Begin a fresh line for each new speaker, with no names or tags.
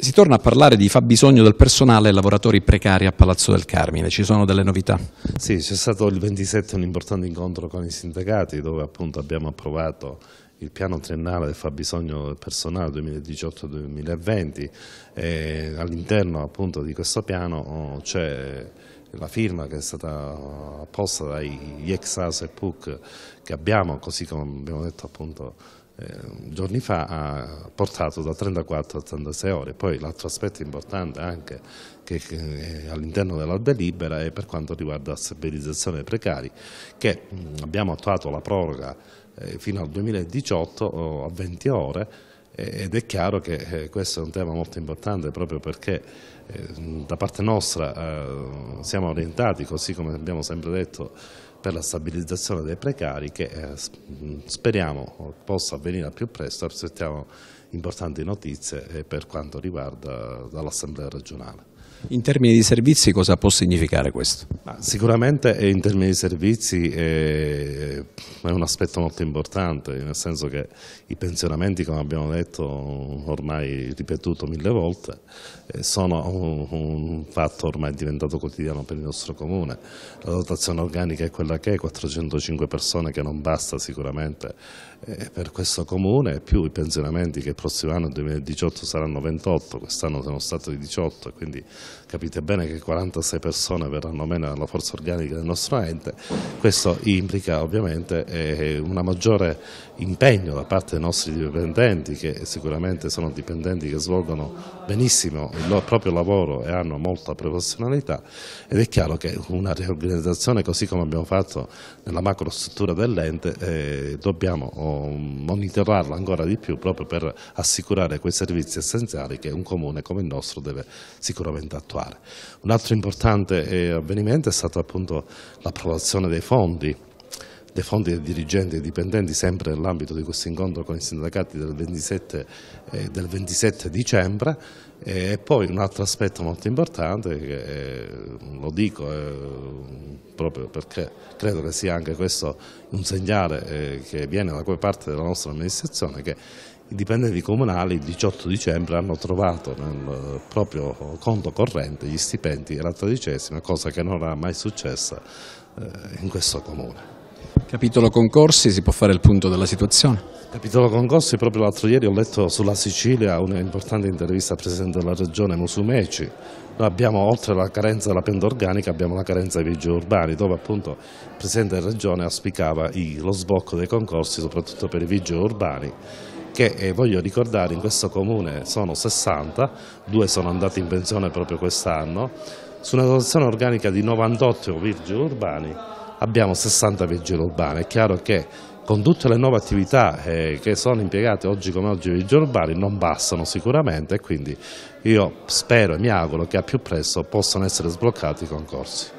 si torna a parlare di fabbisogno del personale e lavoratori precari a Palazzo del Carmine, ci sono delle novità? Sì, c'è stato il 27 un importante incontro con i sindacati dove appunto abbiamo approvato il piano triennale del fabbisogno del personale 2018-2020 all'interno appunto di questo piano oh, c'è la firma che è stata apposta dagli ex ASE e PUC che abbiamo, così come abbiamo detto appunto eh, giorni fa ha portato da 34 a 86 ore. Poi l'altro aspetto importante anche che, eh, all'interno della delibera è per quanto riguarda la stabilizzazione dei precari, che mm, abbiamo attuato la proroga eh, fino al 2018 a 20 ore, eh, ed è chiaro che eh, questo è un tema molto importante proprio perché eh, da parte nostra siamo orientati, così come abbiamo sempre detto, per la stabilizzazione dei precari che speriamo possa avvenire al più presto, aspettiamo importanti notizie per quanto riguarda l'Assemblea regionale. In termini di servizi cosa può significare questo? sicuramente eh, in termini di servizi eh, è, un aspetto molto importante, nel senso che i pensionamenti, come abbiamo detto ormai ripetuto mille volte, eh, sono un, fatto ormai diventato quotidiano per il nostro comune. La dotazione organica è quella che è, 405 persone che non basta sicuramente per questo comune, più i pensionamenti che il prossimo anno, 2018, saranno 28, quest'anno sono stati 18, quindi capite bene che 46 persone verranno meno alla forza organica del nostro ente, questo implica ovviamente eh, un maggiore impegno da parte dei nostri dipendenti che sicuramente sono dipendenti che svolgono benissimo il loro proprio lavoro e hanno molta professionalità ed è chiaro che una riorganizzazione così come abbiamo fatto nella macrostruttura dell'ente eh, dobbiamo oh, monitorarla ancora di più proprio per assicurare quei servizi essenziali che un comune come il nostro deve sicuramente attuare. Un altro importante eh, avvenimento è stata appunto l'approvazione dei fondi le fonti dei dirigenti e dipendenti sempre nell'ambito di questo incontro con i sindacati del 27, eh, del 27 dicembre e poi un altro aspetto molto importante, che, eh, lo dico eh, proprio perché credo che sia anche questo un segnale eh, che viene da quella parte della nostra amministrazione, che i dipendenti comunali il 18 dicembre hanno trovato nel proprio conto corrente gli stipendi alla tredicesima, cosa che non era mai successa eh, in questo comune. Capitolo concorsi, si può fare il punto della situazione? Capitolo concorsi, proprio l'altro ieri ho letto sulla Sicilia un'importante intervista al Presidente della Regione Musumeci. Noi abbiamo oltre alla carenza della penta organica abbiamo la carenza dei vigili urbani dove appunto il Presidente della Regione auspicava lo sbocco dei concorsi soprattutto per i vigili urbani che eh, voglio ricordare in questo comune sono 60, due sono andati in pensione proprio quest'anno, su una dotazione organica di 98 vigili urbani abbiamo 60 vigilie urbani, È chiaro che con tutte le nuove attività eh, che sono impiegate oggi come oggi i vigili urbani non bastano sicuramente e quindi io spero e mi auguro che a più presto possano essere sbloccati i concorsi.